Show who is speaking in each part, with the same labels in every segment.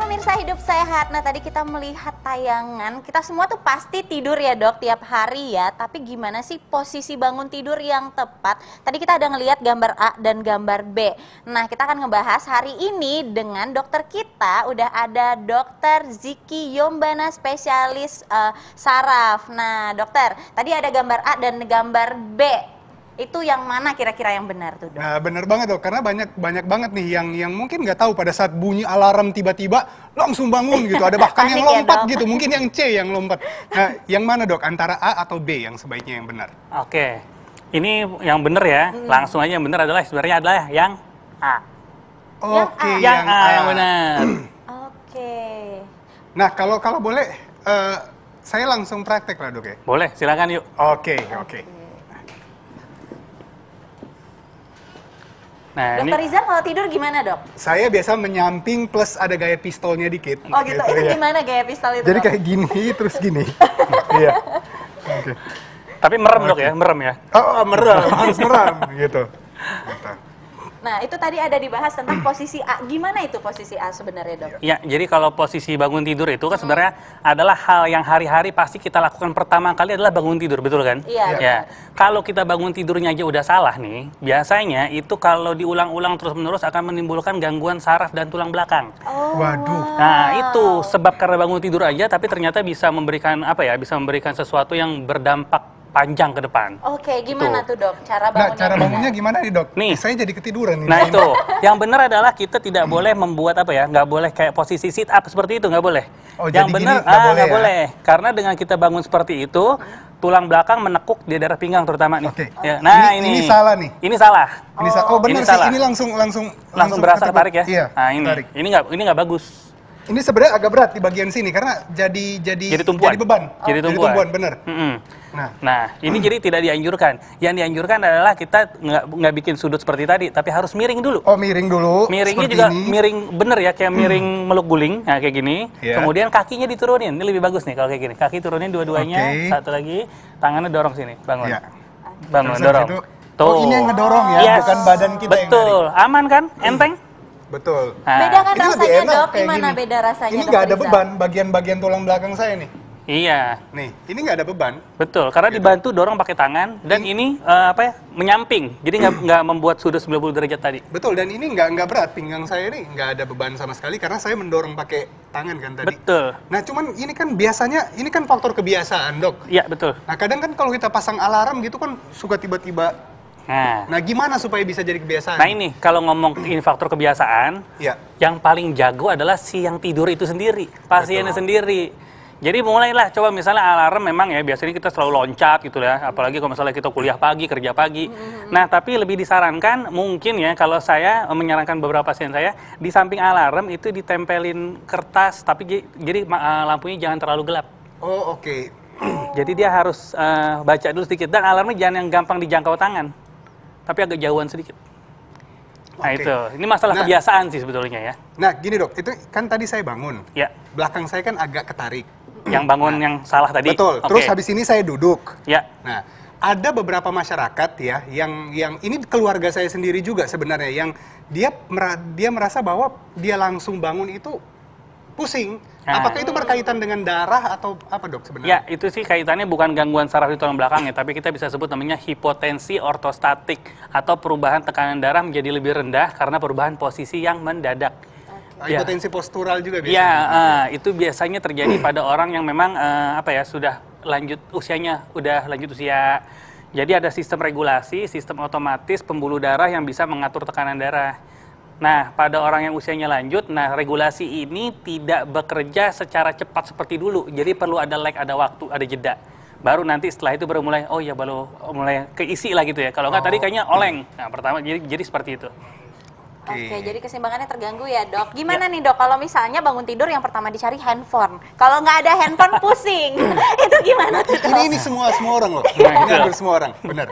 Speaker 1: pemirsa hidup sehat. Nah tadi kita melihat tayangan, kita semua tuh pasti tidur ya dok tiap hari ya. Tapi gimana sih posisi bangun tidur yang tepat? Tadi kita ada ngelihat gambar A dan gambar B. Nah kita akan ngebahas hari ini dengan dokter kita udah ada dokter Ziki Yombana spesialis uh, saraf. Nah dokter, tadi ada gambar A dan gambar B itu yang mana
Speaker 2: kira-kira yang benar tuh dok? Nah benar banget dok, karena banyak banyak banget nih yang yang mungkin nggak tahu pada saat bunyi alarm tiba-tiba langsung bangun gitu. Ada bahkan yang ya, lompat ya, gitu, mungkin yang C yang lompat. Nah
Speaker 3: yang mana dok, antara A atau B yang sebaiknya yang benar? Oke, okay. ini yang benar ya, hmm. langsung aja yang benar adalah sebenarnya adalah yang A. Oke, okay, yang, yang A. Yang benar. Oke. Okay. Nah
Speaker 2: kalau kalau boleh. Uh, saya langsung praktek lah dok ya?
Speaker 3: Boleh, silakan yuk. Oke,
Speaker 2: okay, oke. Okay. Nah, Dokter ini... Rizal
Speaker 1: kalau tidur gimana dok?
Speaker 2: Saya biasa menyamping plus ada gaya pistolnya dikit. Oh gitu, gitu itu ya. gimana
Speaker 1: gaya pistol itu? Jadi dok? kayak
Speaker 2: gini terus gini.
Speaker 3: iya. Oke. Okay. Tapi merem okay. dok ya, merem ya? Oh, oh merem, harus merem gitu.
Speaker 1: Nah, itu tadi ada dibahas tentang posisi A. Gimana itu posisi A sebenarnya, Dok?
Speaker 3: Ya, jadi kalau posisi bangun tidur itu kan sebenarnya adalah hal yang hari-hari pasti kita lakukan pertama kali adalah bangun tidur, betul kan? Iya. Ya. ya. Kalau kita bangun tidurnya aja udah salah nih, biasanya itu kalau diulang-ulang terus-menerus akan menimbulkan gangguan saraf dan tulang belakang. Oh. Waduh. Nah, itu sebab karena bangun tidur aja tapi ternyata bisa memberikan apa ya? Bisa memberikan sesuatu yang berdampak panjang ke depan.
Speaker 1: Oke, okay, gitu. gimana gitu. tuh dok? Cara nah, bangunnya? Nah, cara
Speaker 3: bangunnya gimana nih dok? Nih, saya jadi ketiduran. Nih, nah itu, yang benar adalah kita tidak hmm. boleh membuat apa ya? Nggak boleh kayak posisi sit up seperti itu nggak boleh. Oh, yang benar, ah boleh, nggak ya? boleh. Karena dengan kita bangun seperti itu, tulang belakang menekuk di daerah pinggang terutama nih. Oke. Okay. Ya, nah ini, ini, ini salah nih. Ini salah. Ini Oh benar sih. Ini
Speaker 2: langsung langsung langsung, langsung berasa tarik ya. Iya.
Speaker 3: Nah ini, Tarik. ini nggak ini nggak bagus ini sebenarnya agak berat di bagian sini karena jadi jadi jadi, tumpuan. jadi beban. Oh. Jadi tumpuan, tumpuan bener. Mm -hmm. Nah, nah ini jadi tidak dianjurkan. Yang dianjurkan adalah kita nggak nggak bikin sudut seperti tadi, tapi harus miring dulu. Oh, miring dulu. Miringnya juga ini. miring bener ya, kayak hmm. miring mm. meluk guling, nah kayak gini. Yeah. Kemudian kakinya diturunin, ini lebih bagus nih kalau kayak gini. Kaki turunin dua-duanya, okay. satu lagi, tangannya dorong sini, bangun, yeah. bangun Terus dorong. Itu, Oh ini yang ngedorong ya, yes. bukan badan kita Betul. yang Betul, aman kan, hmm. enteng. Mm. Betul. Nah, beda kan rasanya enak, dok? Gimana
Speaker 1: gini.
Speaker 2: beda rasanya? Ini nggak ada beban bagian-bagian tulang belakang saya nih.
Speaker 3: Iya. Nih, ini nggak ada beban. Betul, karena gitu. dibantu dorong pakai tangan dan ini, ini uh, apa ya menyamping, jadi nggak nggak membuat sudut 90 derajat tadi. Betul, dan ini nggak nggak berat pinggang saya ini
Speaker 2: nggak ada beban sama sekali karena saya mendorong pakai tangan kan tadi. Betul. Nah, cuman ini kan biasanya ini kan faktor kebiasaan dok. Iya betul. Nah, kadang kan kalau kita pasang alarm gitu kan suka tiba-tiba
Speaker 3: Nah. nah, gimana supaya bisa jadi kebiasaan? Nah ini, kalau ngomong ini faktor kebiasaan, ya. yang paling jago adalah si yang tidur itu sendiri, pasiennya Betul. sendiri. Jadi mulailah coba misalnya alarm memang ya biasanya kita selalu loncat gitu ya, apalagi kalau misalnya kita kuliah pagi, kerja pagi. Mm-hmm. Nah, tapi lebih disarankan mungkin ya kalau saya menyarankan beberapa pasien saya di samping alarm itu ditempelin kertas tapi jadi eh, lampunya jangan terlalu gelap. Oh, oke. Okay. jadi dia harus uh, baca dulu sedikit dan alarmnya jangan yang gampang dijangkau tangan tapi agak jauhan sedikit. Nah itu, ini masalah nah, kebiasaan sih sebetulnya ya. Nah gini dok,
Speaker 2: itu kan tadi saya bangun. Ya. Belakang saya kan agak ketarik. Yang bangun nah, yang salah tadi. Betul. Okay. Terus habis ini saya duduk. Ya. Nah ada beberapa masyarakat ya yang yang ini keluarga saya sendiri juga sebenarnya yang dia dia merasa bahwa dia langsung bangun itu pusing. Nah. Apakah itu berkaitan dengan darah atau apa dok sebenarnya? Ya,
Speaker 3: itu sih kaitannya bukan gangguan saraf di tulang belakang ya, tapi kita bisa sebut namanya hipotensi ortostatik atau perubahan tekanan darah menjadi lebih rendah karena perubahan posisi yang mendadak. Okay. Ya. Hipotensi
Speaker 2: postural juga ya, biasanya. Ya, uh,
Speaker 3: itu biasanya terjadi pada orang yang memang uh, apa ya sudah lanjut usianya, udah lanjut usia. Jadi ada sistem regulasi, sistem otomatis pembuluh darah yang bisa mengatur tekanan darah. Nah, pada orang yang usianya lanjut, nah regulasi ini tidak bekerja secara cepat seperti dulu. Jadi perlu ada lag, ada waktu, ada jeda. Baru nanti setelah itu baru mulai, oh ya baru mulai keisi lah gitu ya. Kalau nggak tadi oh, kayaknya oleng. Nah, pertama jadi jadi seperti itu. Oke, okay, jadi
Speaker 1: keseimbangannya terganggu ya dok. Ya. Gimana ya. nih dok, kalau misalnya bangun tidur yang pertama dicari handphone. Kalau nggak ada handphone pusing, itu
Speaker 2: gimana tuh dok? Ini, ini semua semua orang loh, nah, ini hampir semua orang, benar.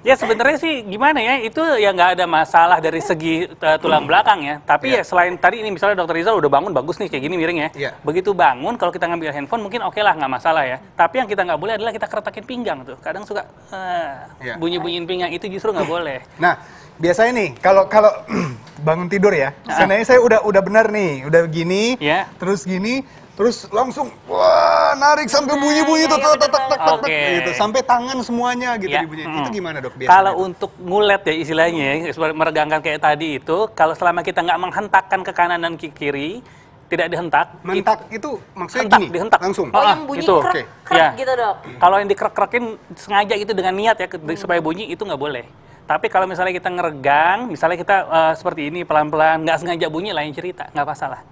Speaker 3: Ya sebenarnya sih gimana ya itu ya nggak ada masalah dari segi uh, tulang belakang ya. Tapi yeah. ya selain tadi ini misalnya dokter Rizal udah bangun bagus nih kayak gini miring ya. Yeah. Begitu bangun kalau kita ngambil handphone mungkin oke okay lah nggak masalah ya. Tapi yang kita nggak boleh adalah kita keretakin pinggang tuh. Kadang suka uh, ah, yeah. bunyi bunyiin pinggang itu justru nggak boleh.
Speaker 2: Nah biasanya nih kalau kalau bangun tidur ya. Sebenarnya saya udah udah benar nih udah gini. Yeah. Terus gini terus langsung wah narik sampai hmm, bunyi-bunyi tuh tak tak tak tak gitu sampai tangan semuanya gitu ya. dibunyi. Hmm. Itu gimana dok
Speaker 3: biasanya? Kalau untuk ngulet ya istilahnya hmm. meregangkan kayak tadi itu kalau selama kita nggak menghentakkan ke kanan dan ke kiri tidak dihentak. Mentak itu, itu maksudnya hentak, gini? Dihentak. Langsung? Oh, oh yang ah, bunyi gitu. krek, krek ya. gitu dok? Kalau yang dikrek-krekin sengaja gitu dengan niat ya, hmm. supaya bunyi itu nggak boleh. Tapi kalau misalnya kita ngeregang, misalnya kita uh, seperti ini pelan-pelan, nggak sengaja bunyi lain cerita, nggak masalah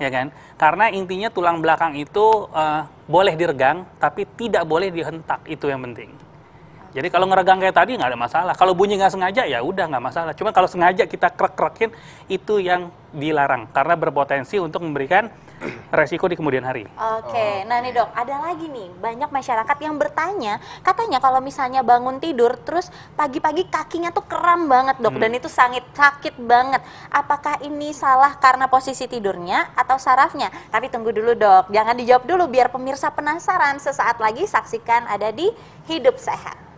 Speaker 3: ya kan? Karena intinya tulang belakang itu uh, boleh diregang, tapi tidak boleh dihentak itu yang penting. Jadi kalau ngeregang kayak tadi nggak ada masalah. Kalau bunyi nggak sengaja ya udah nggak masalah. Cuma kalau sengaja kita krek-krekin itu yang dilarang karena berpotensi untuk memberikan resiko di kemudian hari.
Speaker 1: Oke, okay. Oh. nah nih dok, ada lagi nih banyak masyarakat yang bertanya, katanya kalau misalnya bangun tidur terus pagi-pagi kakinya tuh kram banget dok, hmm. dan itu sangat sakit banget. Apakah ini salah karena posisi tidurnya atau sarafnya? Tapi tunggu dulu dok, jangan dijawab dulu biar pemirsa penasaran. Sesaat lagi saksikan ada di Hidup Sehat.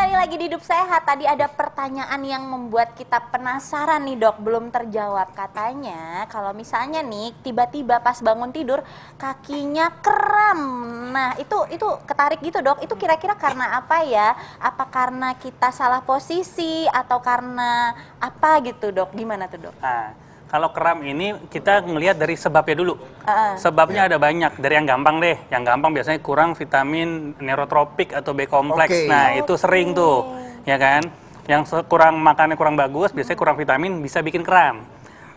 Speaker 1: kembali lagi di Hidup Sehat. Tadi ada pertanyaan yang membuat kita penasaran nih dok, belum terjawab. Katanya kalau misalnya nih tiba-tiba pas bangun tidur kakinya kram. Nah itu itu ketarik gitu dok. Itu kira-kira karena apa ya? Apa karena kita salah posisi atau karena apa gitu dok? Gimana tuh dok? Nah,
Speaker 3: kalau kram ini kita ngelihat dari sebabnya dulu. Sebabnya yeah. ada banyak. Dari yang gampang deh. Yang gampang biasanya kurang vitamin neurotropik atau B kompleks. Okay. Nah, itu sering tuh, ya kan? Yang kurang makannya kurang bagus, biasanya kurang vitamin bisa bikin kram.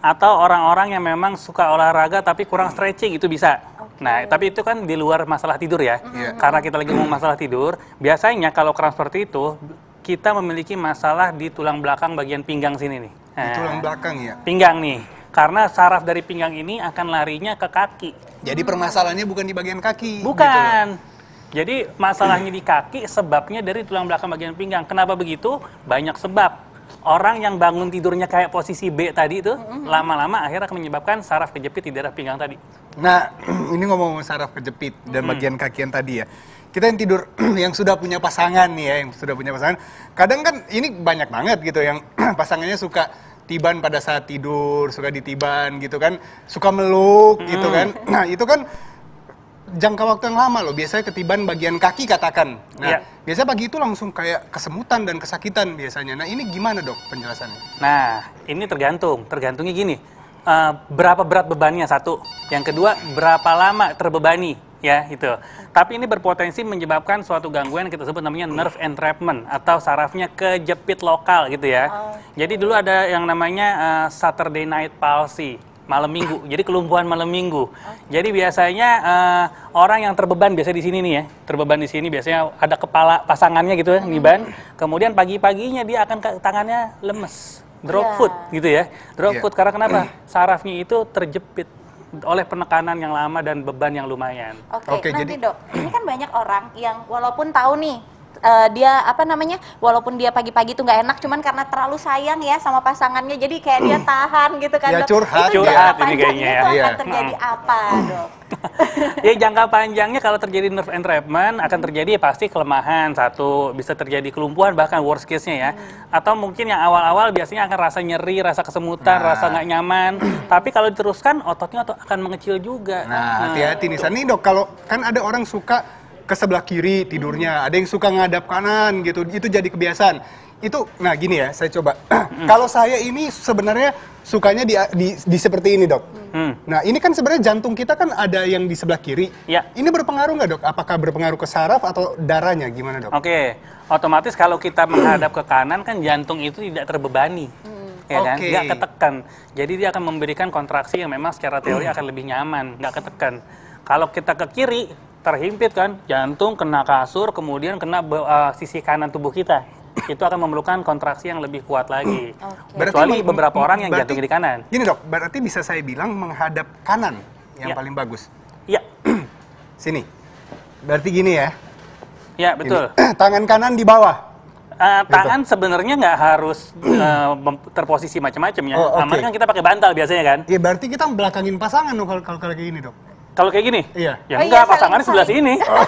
Speaker 3: Atau orang-orang yang memang suka olahraga tapi kurang hmm. stretching itu bisa. Nah, tapi itu kan di luar masalah tidur ya. Hmm. Yeah. Karena kita lagi mau masalah tidur, biasanya kalau kram seperti itu kita memiliki masalah di tulang belakang bagian pinggang sini nih. Di eh, tulang belakang ya. Pinggang nih. Karena saraf dari pinggang ini akan larinya ke kaki. Jadi permasalahannya bukan di bagian kaki. Gitu. Bukan. Gitu jadi masalahnya di kaki sebabnya dari tulang belakang bagian pinggang. Kenapa begitu? Banyak sebab. Orang yang bangun tidurnya kayak posisi B tadi itu lama-lama akhirnya akan menyebabkan saraf kejepit di daerah pinggang tadi. Nah, ini ngomong ngomong saraf kejepit dan bagian kaki yang tadi ya.
Speaker 2: Kita yang tidur yang sudah punya pasangan nih ya, yang sudah punya pasangan. Kadang kan ini banyak banget gitu yang pasangannya suka tiban pada saat tidur, suka ditiban gitu kan, suka meluk hmm. gitu kan. Nah, itu kan jangka waktu yang lama loh. Biasanya ketiban bagian kaki katakan. Nah, ya. biasanya pagi itu langsung kayak kesemutan dan kesakitan biasanya. Nah, ini gimana dok penjelasannya?
Speaker 3: Nah, ini tergantung. Tergantungnya gini uh, berapa berat bebannya satu, yang kedua berapa lama terbebani ya itu. Tapi ini berpotensi menyebabkan suatu gangguan kita sebut namanya nerve entrapment atau sarafnya kejepit lokal gitu ya. Oh. Jadi dulu ada yang namanya uh, Saturday Night Palsy malam minggu. Jadi kelumpuhan malam minggu. Oh. Jadi biasanya uh, orang yang terbeban biasa di sini nih ya, terbeban di sini biasanya ada kepala pasangannya gitu ya, mm -hmm. Kemudian pagi-paginya dia akan ke, tangannya lemes drop yeah. food gitu ya drop yeah. food karena kenapa sarafnya itu terjepit oleh penekanan yang lama dan beban yang lumayan. Oke, okay, okay, nanti jadi...
Speaker 1: dok, ini kan banyak orang yang walaupun tahu nih uh, dia apa namanya walaupun dia pagi-pagi tuh nggak enak cuman karena terlalu sayang ya sama pasangannya jadi kayak dia hmm. tahan gitu kan ya, dok. curhat itu curhat
Speaker 3: ini kayaknya itu ya. akan iya. terjadi
Speaker 1: hmm. apa dok
Speaker 3: ya jangka panjangnya kalau terjadi nerve entrapment akan hmm. terjadi ya pasti kelemahan satu bisa terjadi kelumpuhan bahkan worst case nya ya hmm. atau mungkin yang awal-awal biasanya akan rasa nyeri rasa kesemutan nah. rasa nggak nyaman tapi kalau diteruskan ototnya otot akan mengecil juga nah, nah. hati-hati nah, nih
Speaker 2: nih dok kalau kan ada orang suka ke sebelah kiri tidurnya, ada yang suka ngadap kanan gitu. Itu jadi kebiasaan. Itu nah gini ya, saya coba. Kalau saya ini sebenarnya sukanya di, di, di seperti ini, Dok. Hmm. Nah, ini kan sebenarnya jantung kita kan ada yang di sebelah kiri. Ya. Ini berpengaruh nggak, Dok? Apakah berpengaruh ke saraf atau darahnya gimana,
Speaker 3: Dok? Oke. Okay. Otomatis kalau kita menghadap ke kanan kan jantung itu tidak terbebani. Hmm
Speaker 2: ya kan? okay. Gak
Speaker 3: ketekan. Jadi dia akan memberikan kontraksi yang memang secara teori akan lebih nyaman, nggak ketekan. Kalau kita ke kiri, terhimpit kan jantung kena kasur kemudian kena uh, sisi kanan tubuh kita itu akan memerlukan kontraksi yang lebih kuat lagi. Okay. Berarti Kecuali beberapa orang yang berarti, jantungnya di kanan.
Speaker 2: Gini dok, berarti bisa saya bilang menghadap kanan yang ya. paling bagus. Iya. Sini. Berarti gini ya. Iya betul. Tangan kanan di bawah. Uh,
Speaker 3: tangan gitu. sebenarnya nggak harus uh, terposisi macam-macam ya. Oh, nah, okay. kan kita pakai bantal biasanya kan? Iya
Speaker 2: berarti kita belakangin pasangan kalau kalau kayak gini dok.
Speaker 3: Kalau kayak gini? Iya. Ya oh, iya, enggak, iya, pasangannya sebelah sini. Oh.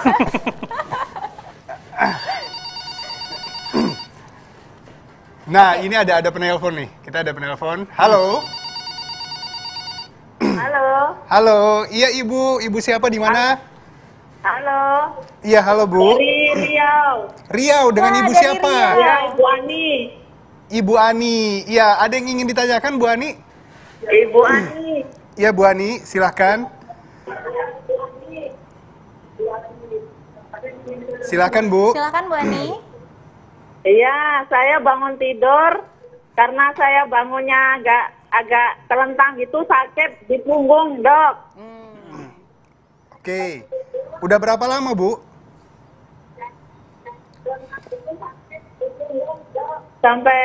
Speaker 2: nah, okay. ini ada ada penelpon nih. Kita ada penelpon. Halo. Halo. Halo. Iya, Ibu. Ibu siapa di mana?
Speaker 1: Halo.
Speaker 2: Iya, halo, Bu. Dari Riau. Riau dengan Wah, Ibu siapa? Iya, Ibu Ani. Ibu Ani. Iya, ada yang ingin ditanyakan Bu Ani? Ibu Ani. Iya, Bu Ani, silahkan. Silakan Bu. Silakan
Speaker 1: Bu Ani. Iya, saya bangun tidur karena saya bangunnya agak agak terlentang gitu sakit di
Speaker 2: punggung, Dok. Hmm. Oke. Udah berapa lama, Bu? Sampai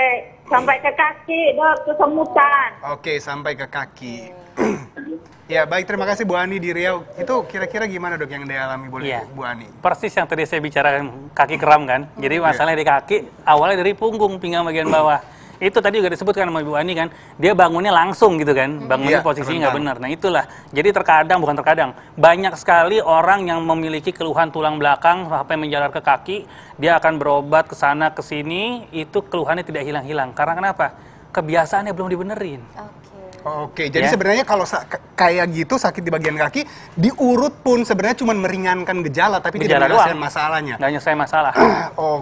Speaker 1: sampai ke kaki, Dok,
Speaker 3: kesemutan.
Speaker 2: Oke, sampai ke kaki. Ya baik, terima kasih Bu Ani di Riau. Itu kira-kira gimana dok yang dialami boleh ya.
Speaker 3: Bu Ani? Persis yang tadi saya bicarakan kaki kram kan. Jadi iya. masalahnya dari di kaki awalnya dari punggung pinggang bagian bawah. itu tadi juga disebutkan sama Ibu Ani kan, dia bangunnya langsung gitu kan, bangunnya ya, posisinya nggak benar. Nah itulah, jadi terkadang bukan terkadang, banyak sekali orang yang memiliki keluhan tulang belakang sampai menjalar ke kaki, dia akan berobat ke sana ke sini, itu keluhannya tidak hilang-hilang. Karena kenapa? Kebiasaannya belum dibenerin. Okay.
Speaker 2: Oke, jadi ya. sebenarnya kalau kayak gitu sakit di bagian kaki diurut pun sebenarnya cuma meringankan gejala tapi gejala tidak menyelesaikan
Speaker 3: masalahnya. Tidak menyelesaikan masalah. Oke.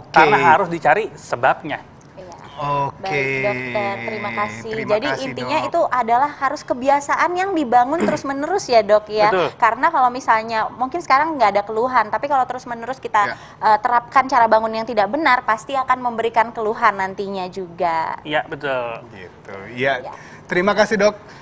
Speaker 3: Okay. Karena harus dicari sebabnya. Iya. Oke. Okay. Baik dokter, terima kasih. Terima Jadi kasih, intinya dok.
Speaker 1: itu adalah harus kebiasaan yang dibangun terus menerus ya dok ya. Betul. Karena kalau misalnya mungkin sekarang nggak ada keluhan, tapi kalau terus menerus kita ya. uh, terapkan cara bangun yang tidak benar, pasti akan memberikan keluhan nantinya juga.
Speaker 2: Iya betul. Gitu. Iya. ya. Terima kasih dok.